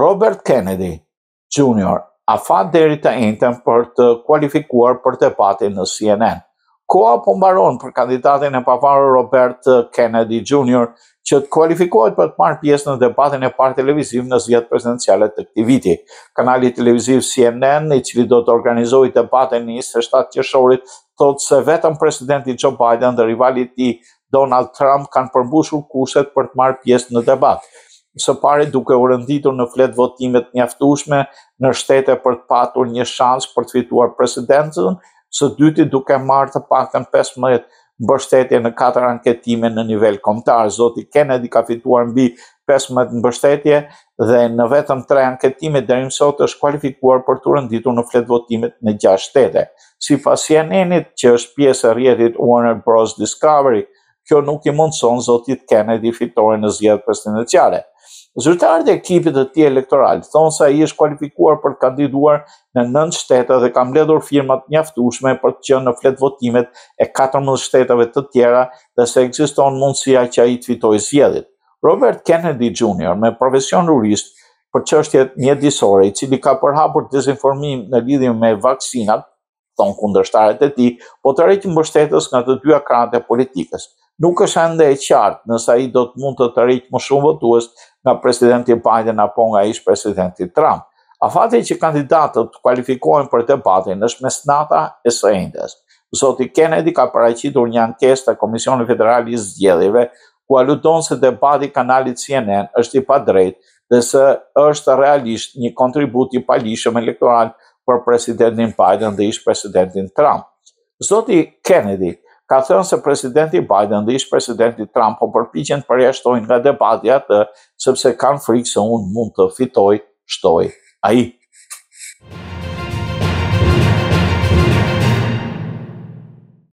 Robert Kennedy Jr. a fa deri të enten për të kualifikuar për debatin në CNN. Koa po mbaron për kandidatin e pavarë Robert Kennedy Jr. që të kualifikohet për të marrë pjesë në debatin e parë televiziv në zjet prezidencialet të këti viti. Kanali televiziv CNN, i cili do të organizohi debatën një shtatë qëshorit, thotë se vetëm presidenti Joe Biden dhe rivalit i Donald Trump kanë përmbushur kuset për të marrë pjesë në debatë së pare duke u rënditur në fletë votimet aftushme në shtete për të patur një shans për të fituar presidencën, së dyti duke marrë të pakën 15 mbështetje në 4 anketime në nivel komtar. Zoti Kennedy ka fituar mbi 15 mbështetje dhe në vetëm 3 anketime dhe më sot është kualifikuar për të rënditur në fletë votimet në 6 shtete. Si fasja enit që është pjesë e rjetit Warner Bros. Discovery, kjo nuk i mundëson zotit Kennedy fitore në zjedhë presidenciale. Zyrtarët e ekipit të tjerë elektoral thonë se ai është kualifikuar për të kandiduar në nëntë shtete dhe ka mbledhur firma të mjaftueshme për të qenë në flet votimet e 14 shteteve të tjera dhe se ekziston mundësia që ai të fitojë zgjedhjet. Robert Kennedy Jr. me profesion jurist për çështjet mjedisore, i cili ka përhapur dezinformim në lidhje me vaksinat, thon kundërshtarët e tij, po të rrit mbështetës nga të dyja krahët e politikës. Nuk është ende e qartë nëse ai do të mund të, të më shumë votues nga presidenti Biden apo nga ish presidenti Trump. A fati që kandidatët kualifikohen për debatin është me snata e sëndës. Zoti Kennedy ka paraqitur një ankesë të Komisioni Federal i Zgjedhjeve ku aludon se debati kanalit CNN është i padrejt dhe se është realisht një kontribut i palishëm elektoral për presidentin Biden dhe ish presidentin Trump. Zoti Kennedy, ka thënë se presidenti Biden dhe ishtë presidenti Trump po përpikjen të përjashtojnë nga debatja të sëpse kanë frikë se unë mund të fitoj, shtoj, a i.